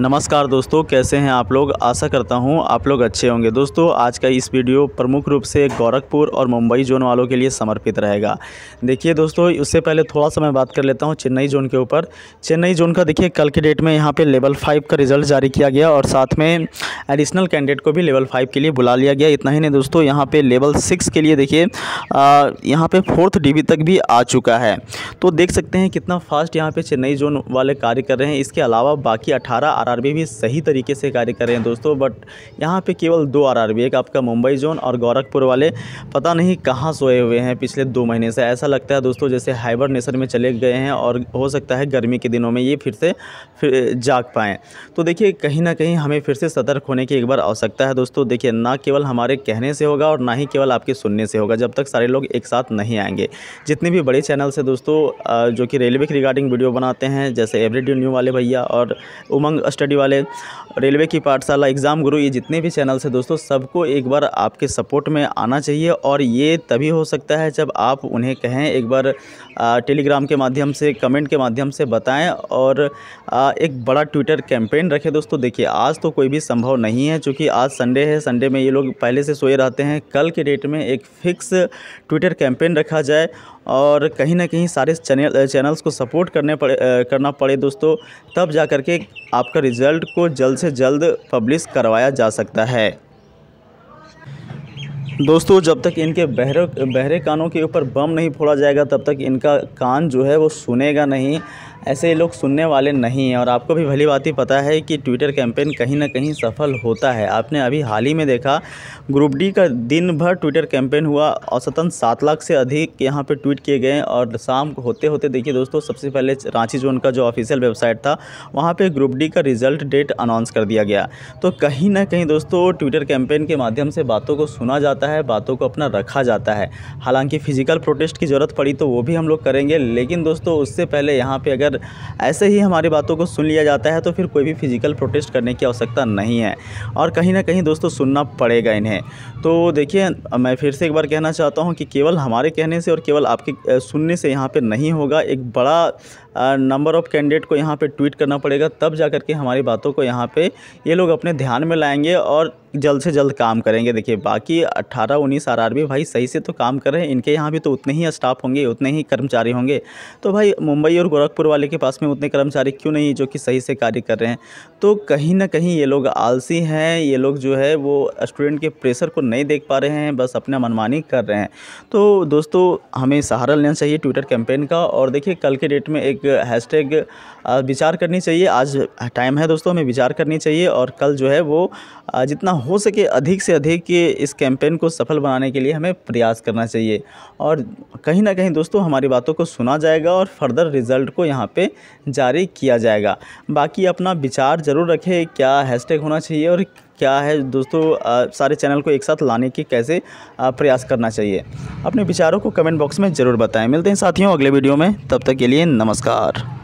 नमस्कार दोस्तों कैसे हैं आप लोग आशा करता हूं आप लोग अच्छे होंगे दोस्तों आज का इस वीडियो प्रमुख रूप से गोरखपुर और मुंबई जोन वालों के लिए समर्पित रहेगा देखिए दोस्तों उससे पहले थोड़ा सा मैं बात कर लेता हूं चेन्नई जोन के ऊपर चेन्नई जोन का देखिए कल के डेट में यहाँ पर लेवल फाइव का रिजल्ट जारी किया गया और साथ में एडिशनल कैंडिडेट को भी लेवल फाइव के लिए बुला लिया गया इतना ही नहीं दोस्तों यहाँ पर लेवल सिक्स के लिए देखिए यहाँ पर फोर्थ डी तक भी आ चुका है तो देख सकते हैं कितना फास्ट यहाँ पर चेन्नई जोन वाले कार्य कर रहे हैं इसके अलावा बाकी अठारह आरआरबी भी सही तरीके से कार्य कर रहे हैं दोस्तों बट यहाँ पे केवल दो आरआरबी एक आपका मुंबई जोन और गोरखपुर वाले पता नहीं कहाँ सोए हुए हैं पिछले दो महीने से ऐसा लगता है दोस्तों जैसे हाइबर नेसर में चले गए हैं और हो सकता है गर्मी के दिनों में ये फिर से फिर जाग पाएँ तो देखिए कहीं ना कहीं हमें फिर से सतर्क होने की एक बार आवश्यकता है दोस्तों देखिए ना केवल हमारे कहने से होगा और ना ही केवल आपके सुनने से होगा जब तक सारे लोग एक साथ नहीं आएंगे जितने भी बड़े चैनल से दोस्तों जो कि रेलवे के रिगार्डिंग वीडियो बनाते हैं जैसे एवरीडे न्यू वाले भैया और उमंग स्टडी वाले रेलवे की पाठशाला एग्ज़ाम गुरु ये जितने भी चैनल्स हैं दोस्तों सबको एक बार आपके सपोर्ट में आना चाहिए और ये तभी हो सकता है जब आप उन्हें कहें एक बार टेलीग्राम के माध्यम से कमेंट के माध्यम से बताएं और आ, एक बड़ा ट्विटर कैंपेन रखें दोस्तों देखिए आज तो कोई भी संभव नहीं है चूँकि आज संडे है संडे में ये लोग पहले से सोए रहते हैं कल के डेट में एक फ़िक्स ट्विटर कैंपेन रखा जाए और कहीं ना कहीं सारे चैनल चैनल्स को सपोर्ट करने पड़े करना पड़े दोस्तों तब जा कर के आपका रिज़ल्ट को जल्द से जल्द पब्लिश करवाया जा सकता है दोस्तों जब तक इनके बहरे बहरे कानों के ऊपर बम नहीं फोड़ा जाएगा तब तक इनका कान जो है वो सुनेगा नहीं ऐसे लोग सुनने वाले नहीं हैं और आपको भी भली बात ही पता है कि ट्विटर कैंपेन कहीं ना कहीं सफल होता है आपने अभी हाल ही में देखा ग्रुप डी का दिन भर ट्विटर कैंपेन हुआ औसतन सात लाख से अधिक यहाँ पर ट्वीट किए गए और शाम होते होते देखिए दोस्तों सबसे पहले रांची जोन का जो ऑफिशियल वेबसाइट था वहाँ पर ग्रुप डी का रिजल्ट डेट अनाउंस कर दिया गया तो कहीं ना कहीं दोस्तों ट्विटर कैंपेन के माध्यम से बातों को सुना जाता है बातों को अपना रखा जाता है हालांकि फ़िज़िकल प्रोटेस्ट की ज़रूरत पड़ी तो वो भी हम लोग करेंगे लेकिन दोस्तों उससे पहले यहाँ पर अगर अगर ऐसे ही हमारी बातों को सुन लिया जाता है तो फिर कोई भी फिज़िकल प्रोटेस्ट करने की आवश्यकता नहीं है और कहीं ना कहीं दोस्तों सुनना पड़ेगा इन्हें तो देखिए मैं फिर से एक बार कहना चाहता हूँ कि केवल हमारे कहने से और केवल आपके सुनने से यहाँ पर नहीं होगा एक बड़ा नंबर ऑफ़ कैंडिडेट को यहाँ पर ट्वीट करना पड़ेगा तब जा के हमारी बातों को यहाँ पर ये लोग अपने ध्यान में लाएंगे और जल्द से जल्द काम करेंगे देखिए बाकी 18 उन्नीस आरआरबी भाई सही से तो काम कर रहे हैं इनके यहाँ भी तो उतने ही स्टाफ होंगे उतने ही कर्मचारी होंगे तो भाई मुंबई और गोरखपुर वाले के पास में उतने कर्मचारी क्यों नहीं जो कि सही से कार्य कर रहे हैं तो कहीं ना कहीं ये लोग आलसी हैं ये लोग जो है वो स्टूडेंट के प्रेशर को नहीं देख पा रहे हैं बस अपना मनमानी कर रहे हैं तो दोस्तों हमें सहारा लेना चाहिए ट्विटर कैंपेन का और देखिए कल के डेट में एक हैशटैग विचार करनी चाहिए आज टाइम है दोस्तों हमें विचार करनी चाहिए और कल जो है वो जितना हो सके अधिक से अधिक इस कैंपेन को सफल बनाने के लिए हमें प्रयास करना चाहिए और कहीं ना कहीं दोस्तों हमारी बातों को सुना जाएगा और फर्दर रिज़ल्ट को यहाँ पे जारी किया जाएगा बाकी अपना विचार ज़रूर रखें क्या हैशटैग होना चाहिए और क्या है दोस्तों आ, सारे चैनल को एक साथ लाने की कैसे आ, प्रयास करना चाहिए अपने विचारों को कमेंट बॉक्स में ज़रूर बताएँ मिलते हैं साथियों अगले वीडियो में तब तक के लिए नमस्कार